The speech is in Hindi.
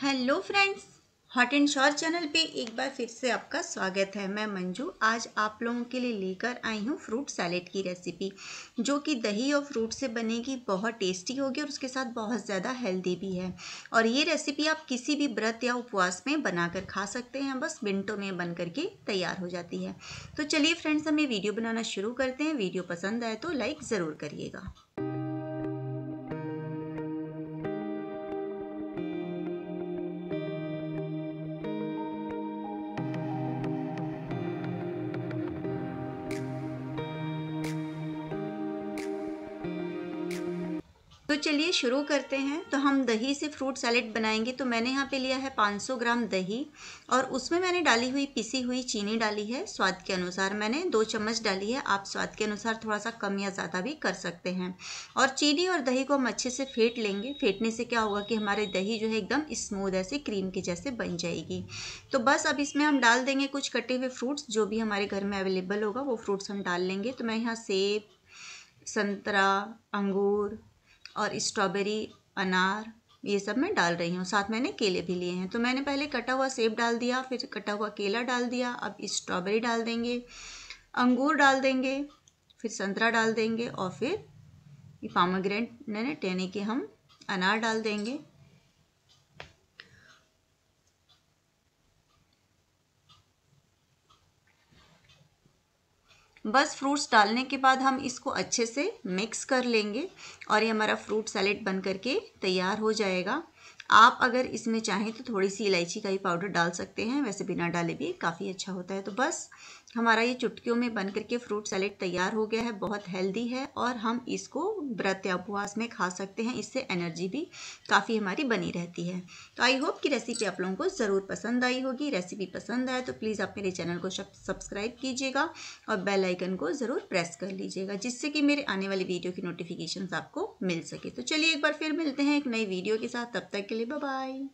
hello friends hot and short channel पे एक बार फिर से आपका स्वागत है मैं मंजू आज आप लोगों के लिए लेकर आई हूँ फ्रूट सैलेड की रेसिपी जो कि दही और फ्रूट से बनेगी बहुत टेस्टी होगी और उसके साथ बहुत ज़्यादा हेल्दी भी है और ये रेसिपी आप किसी भी व्रत या उपवास में बनाकर खा सकते हैं बस मिनटों में बन करके तैयार हो जाती है तो चलिए फ्रेंड्स हम ये वीडियो बनाना शुरू करते हैं वीडियो पसंद आए तो लाइक ज़रूर करिएगा तो चलिए शुरू करते हैं तो हम दही से फ्रूट सैलेड बनाएंगे तो मैंने यहाँ पे लिया है 500 ग्राम दही और उसमें मैंने डाली हुई पिसी हुई चीनी डाली है स्वाद के अनुसार मैंने दो चम्मच डाली है आप स्वाद के अनुसार थोड़ा सा कम या ज़्यादा भी कर सकते हैं और चीनी और दही को हम अच्छे से फेंट लेंगे फेंटने से क्या होगा कि हमारे दही जो है एकदम स्मूद ऐसे क्रीम की जैसे बन जाएगी तो बस अब इसमें हम डाल देंगे कुछ कटे हुए फ्रूट्स जो भी हमारे घर में अवेलेबल होगा वो फ्रूट्स हम डाल लेंगे तो मैं यहाँ सेब संतरा अंगूर और स्ट्रॉबेरी अनार ये सब मैं डाल रही हूँ साथ मैंने केले भी लिए हैं तो मैंने पहले कटा हुआ सेब डाल दिया फिर कटा हुआ केला डाल दिया अब स्ट्रॉबेरी डाल देंगे अंगूर डाल देंगे फिर संतरा डाल देंगे और फिर ये पामाग्रेंट मैंने टेने के हम अनार डाल देंगे बस फ्रूट्स डालने के बाद हम इसको अच्छे से मिक्स कर लेंगे और ये हमारा फ्रूट सैलेड बन करके तैयार हो जाएगा आप अगर इसमें चाहें तो थोड़ी सी इलायची का ही पाउडर डाल सकते हैं वैसे बिना डाले भी काफ़ी अच्छा होता है तो बस हमारा ये चुटकियों में बन करके फ्रूट सैलेड तैयार हो गया है बहुत हेल्दी है और हम इसको व्रत या उपवास में खा सकते हैं इससे एनर्जी भी काफ़ी हमारी बनी रहती है तो आई होप कि रेसिपी आप लोगों को ज़रूर पसंद आई होगी रेसिपी पसंद आए तो प्लीज़ आप मेरे चैनल को सब्सक्राइब कीजिएगा और बेलाइकन को ज़रूर प्रेस कर लीजिएगा जिससे कि मेरे आने वाली वीडियो की नोटिफिकेशन आपको मिल सके तो चलिए एक बार फिर मिलते हैं एक नई वीडियो के साथ तब तक के लिए बाय